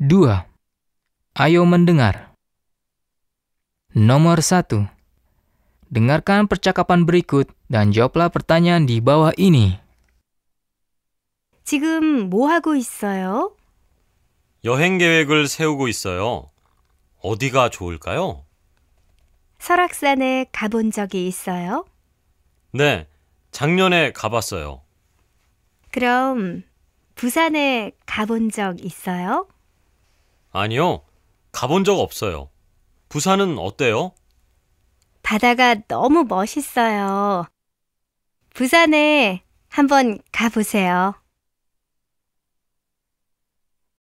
2. Ayo mendengar. Nomor 1. Dengarkan percakapan berikut dan jawablah pertanyaan di bawah ini. 지금 뭐 하고 있어요? 여행 계획을 세우고 있어요. 어디가 좋을까요? 설악산에 가본 적이 있어요? 네, 작년에 가봤어요. 그럼 부산에 가본 적 있어요? 아니요. 가본 적 없어요. 부산은 어때요? 바다가 너무 멋있어요. 부산에 한번 가보세요.